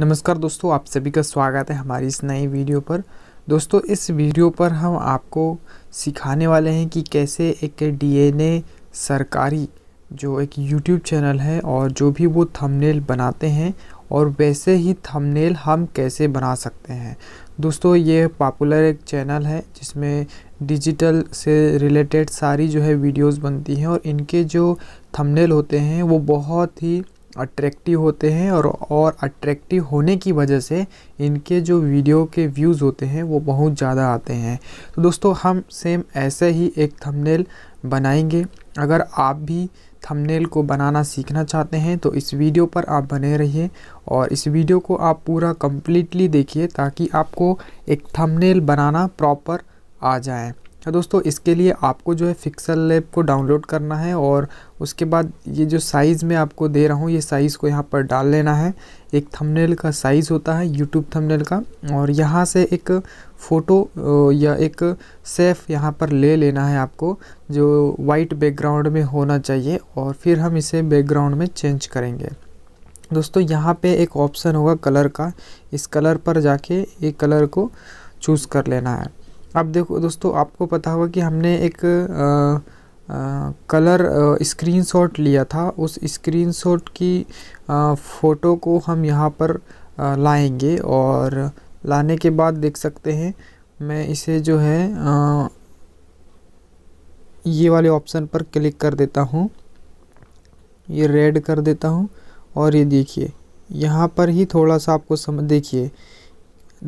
नमस्कार दोस्तों आप सभी का स्वागत है हमारी इस नई वीडियो पर दोस्तों इस वीडियो पर हम आपको सिखाने वाले हैं कि कैसे एक डीएनए सरकारी जो एक यूट्यूब चैनल है और जो भी वो थंबनेल बनाते हैं और वैसे ही थंबनेल हम कैसे बना सकते हैं दोस्तों ये पॉपुलर एक चैनल है जिसमें डिजिटल से रिलेटेड सारी जो है वीडियोस बनती हैं और इनके जो थंबनेल होते हैं वो बहुत ही अट्रैक्टिव होते हैं और और अट्रैक्टिव होने की वजह से इनके जो वीडियो के व्यूज़ होते हैं वो बहुत ज़्यादा आते हैं तो दोस्तों हम सेम ऐसे ही एक थंबनेल बनाएंगे अगर आप भी थंबनेल को बनाना सीखना चाहते हैं तो इस वीडियो पर आप बने रहिए और इस वीडियो को आप पूरा कम्प्लीटली देखिए ताकि आपको एक थमनेल बनाना प्रॉपर आ जाए तो दोस्तों इसके लिए आपको जो है फिक्सल लैब को डाउनलोड करना है और उसके बाद ये जो साइज़ मैं आपको दे रहा हूँ ये साइज़ को यहाँ पर डाल लेना है एक थंबनेल का साइज़ होता है यूट्यूब थंबनेल का और यहाँ से एक फ़ोटो या एक सेफ यहाँ पर ले लेना है आपको जो वाइट बैकग्राउंड में होना चाहिए और फिर हम इसे बैकग्राउंड में चेंज करेंगे दोस्तों यहाँ पर एक ऑप्शन होगा कलर का इस कलर पर जाके एक कलर को चूज़ कर लेना है अब देखो दोस्तों आपको पता होगा कि हमने एक कलर स्क्रीनशॉट लिया था उस स्क्रीनशॉट की फ़ोटो को हम यहाँ पर आ, लाएंगे और लाने के बाद देख सकते हैं मैं इसे जो है आ, ये वाले ऑप्शन पर क्लिक कर देता हूँ ये रेड कर देता हूँ और ये देखिए यहाँ पर ही थोड़ा सा आपको समझ देखिए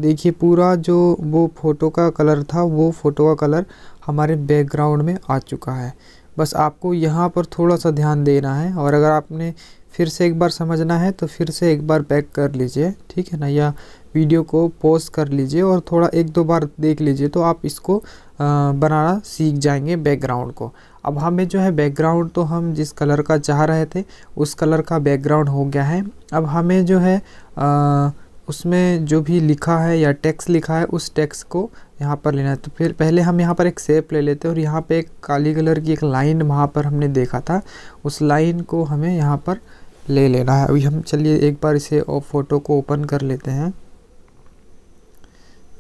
देखिए पूरा जो वो फ़ोटो का कलर था वो फ़ोटो का कलर हमारे बैकग्राउंड में आ चुका है बस आपको यहाँ पर थोड़ा सा ध्यान देना है और अगर आपने फिर से एक बार समझना है तो फिर से एक बार बैक कर लीजिए ठीक है ना या वीडियो को पोस्ट कर लीजिए और थोड़ा एक दो बार देख लीजिए तो आप इसको बनाना सीख जाएंगे बैकग्राउंड को अब हमें जो है बैकग्राउंड तो हम जिस कलर का चाह रहे थे उस कलर का बैकग्राउंड हो गया है अब हमें जो है आ, उसमें जो भी लिखा है या टैक्स लिखा है उस टैक्स को यहाँ पर लेना है तो फिर पहले हम यहाँ पर एक सेप ले लेते हैं और यहाँ पे एक काली कलर की एक लाइन वहाँ पर हमने देखा था उस लाइन को हमें यहाँ पर ले लेना है अभी हम चलिए एक बार इसे और फ़ोटो को ओपन कर लेते हैं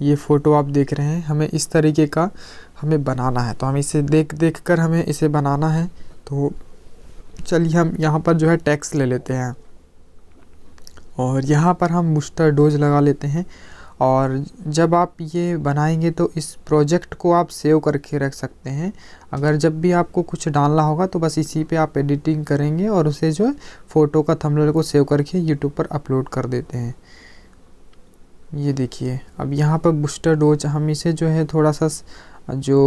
ये फ़ोटो आप देख रहे हैं हमें इस तरीके का हमें बनाना है तो हम इसे देख देख कर हमें इसे बनाना है तो चलिए हम यहाँ पर जो है टैक्स ले लेते हैं और यहाँ पर हम बूस्टर डोज लगा लेते हैं और जब आप ये बनाएंगे तो इस प्रोजेक्ट को आप सेव करके रख सकते हैं अगर जब भी आपको कुछ डालना होगा तो बस इसी पे आप एडिटिंग करेंगे और उसे जो है फ़ोटो का थंबनेल को सेव करके यूट्यूब पर अपलोड कर देते हैं ये देखिए अब यहाँ पर बूस्टर डोज हम इसे जो है थोड़ा सा जो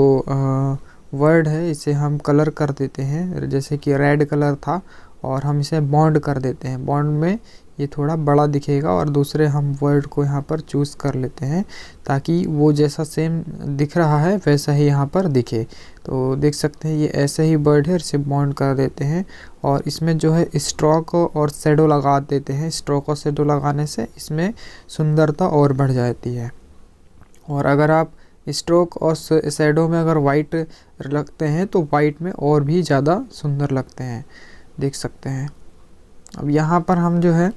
वर्ड है इसे हम कलर कर देते हैं जैसे कि रेड कलर था और हम इसे बॉन्ड कर देते हैं बॉन्ड में ये थोड़ा बड़ा दिखेगा और दूसरे हम वर्ड को यहाँ पर चूज़ कर लेते हैं ताकि वो जैसा सेम दिख रहा है वैसा ही यहाँ पर दिखे तो देख सकते हैं ये ऐसे ही वर्ड है इसे बॉन्ड कर देते हैं और इसमें जो है स्ट्रोक और सेडो लगा देते हैं स्ट्रोक और सेडो लगाने से इसमें सुंदरता और बढ़ जाती है और अगर आप स्ट्रोक और सेडो में अगर वाइट लगते हैं तो वाइट में और भी ज़्यादा सुंदर लगते हैं देख सकते हैं अब यहाँ पर हम जो है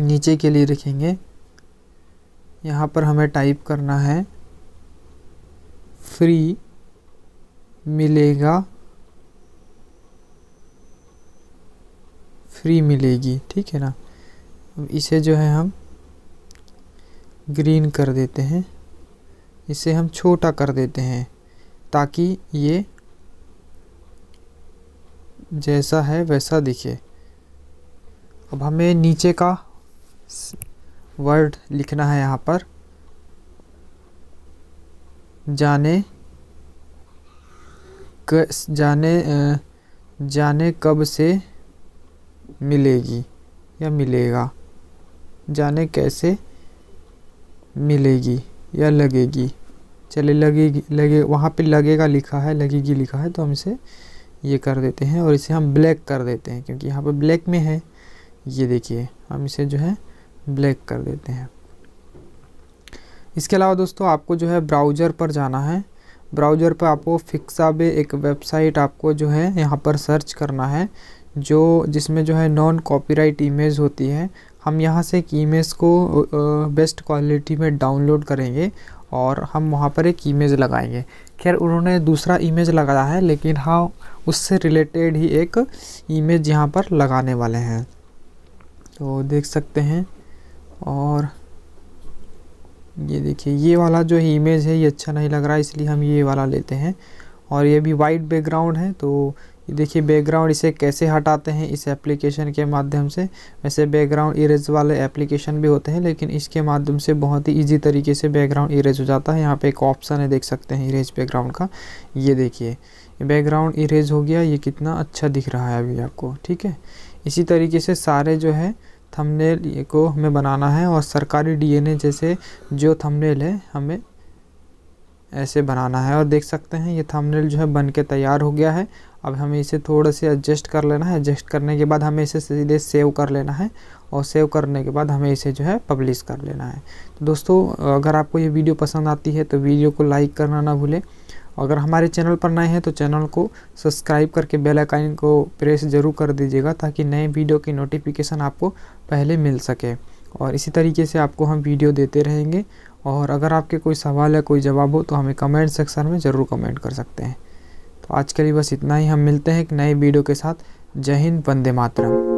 नीचे के लिए रखेंगे यहाँ पर हमें टाइप करना है फ्री मिलेगा फ्री मिलेगी ठीक है ना अब इसे जो है हम ग्रीन कर देते हैं इसे हम छोटा कर देते हैं ताकि ये जैसा है वैसा दिखे अब हमें नीचे का वर्ड लिखना है यहाँ पर जाने क, जाने जाने कब से मिलेगी या मिलेगा जाने कैसे मिलेगी या लगेगी चले लगेगी लगे वहाँ पे लगेगा लिखा है लगेगी लिखा है तो हम इसे ये कर देते हैं और इसे हम ब्लैक कर देते हैं क्योंकि यहाँ पर ब्लैक में है ये देखिए हम इसे जो है ब्लैक कर देते हैं इसके अलावा दोस्तों आपको जो है ब्राउज़र पर जाना है ब्राउज़र पर आपको फिक्साबे एक वेबसाइट आपको जो है यहाँ पर सर्च करना है जो जिसमें जो है नॉन कॉपीराइट इमेज होती है हम यहाँ से एक इमेज को बेस्ट क्वालिटी में डाउनलोड करेंगे और हम वहाँ पर एक इमेज लगाएंगे खैर उन्होंने दूसरा इमेज लगाया है लेकिन हाँ उससे रिलेटेड ही एक इमेज यहाँ पर लगाने वाले हैं तो देख सकते हैं और ये देखिए ये वाला जो इमेज है ये अच्छा नहीं लग रहा इसलिए हम ये वाला लेते हैं और ये भी वाइट बैकग्राउंड है तो देखिए बैकग्राउंड इसे कैसे हटाते हैं इस एप्लीकेशन के माध्यम से वैसे बैकग्राउंड इरेज वाले एप्लीकेशन भी होते हैं लेकिन इसके माध्यम से बहुत ही इजी तरीके से बैकग्राउंड इरेज हो जाता है यहाँ पे एक ऑप्शन है देख सकते हैं इरेज बैकग्राउंड का ये देखिए बैकग्राउंड इरेज हो गया ये कितना अच्छा दिख रहा है अभी आपको ठीक है इसी तरीके से सारे जो है थमनेल को हमें बनाना है और सरकारी डी जैसे जो थमनेल है हमें ऐसे बनाना है और देख सकते हैं ये थंबनेल जो है बन के तैयार हो गया है अब हमें इसे थोड़ा से एडजस्ट कर लेना है एडजस्ट करने के बाद हमें इसे सीधे सेव कर लेना है और सेव करने के बाद हमें इसे जो है पब्लिश कर लेना है तो दोस्तों अगर आपको ये वीडियो पसंद आती है तो वीडियो को लाइक करना ना भूलें अगर हमारे चैनल पर नए हैं तो चैनल को सब्सक्राइब करके बेल आइकन को प्रेस ज़रूर कर दीजिएगा ताकि नए वीडियो की नोटिफिकेशन आपको पहले मिल सके और इसी तरीके से आपको हम वीडियो देते रहेंगे और अगर आपके कोई सवाल या कोई जवाब हो तो हमें कमेंट सेक्शन में ज़रूर कमेंट कर सकते हैं तो आज के लिए बस इतना ही हम मिलते हैं एक नए वीडियो के साथ जय हिंद वंदे मातरम